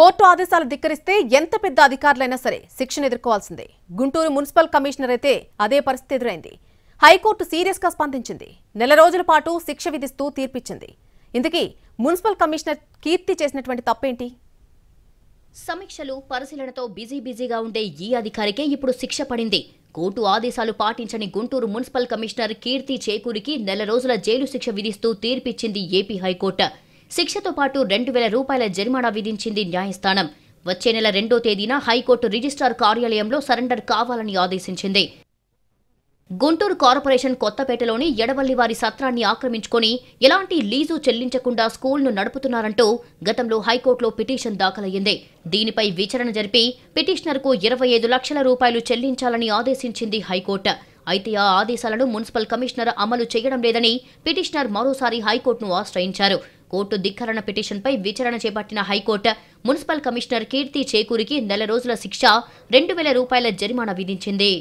court ఆదేశాలు ధిక్కరిస్తే ఎంత పెద్ద అధికారులైనా సరే శిక్షను ఎదుర్కోవాల్సిందే గుంటూరు మున్సిపల్ కమిషనర్ అయితే అదే పరిస్థితి ఎదురైంది హైకోర్టు సీరియస్ గా స్పందించింది నెల రోజుల పాటు శిక్ష విధిస్తూ తీర్పిచ్చింది ఇందుకీ మున్సిపల్ కమిషనర్ కీర్తి చేసినటువంటి తప్పేంటి సమీక్షలు పరిశీలనతో బిజీ బిజీగా ఉండే ఈ అధికారికే ఇప్పుడు శిక్ష పడింది కోర్టు ఆదేశాలు పాటించని గుంటూరు మున్సిపల్ కమిషనర్ కీర్తి చేకూరికి నెల రోజుల జైలు శిక్ష విధిస్తూ తీర్పిచ్చింది ఏపీ హైకోర్టు శిక్షతో పాటు రెండు వేల రూపాయల జరిమానా విధించింది న్యాయస్థానం వచ్చే నెల రెండో తేదీన హైకోర్టు రిజిస్ట్రార్ కార్యాలయంలో సరెండర్ కావాలని ఆదేశించింది గుంటూరు కార్పొరేషన్ కొత్తపేటలోని ఎడవల్లివారి సత్రాన్ని ఆక్రమించుకొని ఎలాంటి లీజు చెల్లించకుండా స్కూల్ను నడుపుతున్నారంటూ గతంలో హైకోర్టులో పిటిషన్ దాఖలయ్యింది దీనిపై విచారణ జరిపి పిటిషనర్కు ఇరవై ఐదు లక్షల రూపాయలు చెల్లించాలని ఆదేశించింది హైకోర్టు అయితే ఆ ఆదేశాలను మున్సిపల్ కమిషనర్ అమలు చేయడం లేదని పిటిషనర్ మరోసారి హైకోర్టును ఆశ్రయించారు కోర్టు ధిక్కరణ పిటిషన్పై విచారణ చేపట్టిన హైకోర్టు మున్సిపల్ కమిషనర్ కీర్తి చేకూరికి నెల రోజుల శిక్ష రెండు వేల రూపాయల జరిమానా విధించింది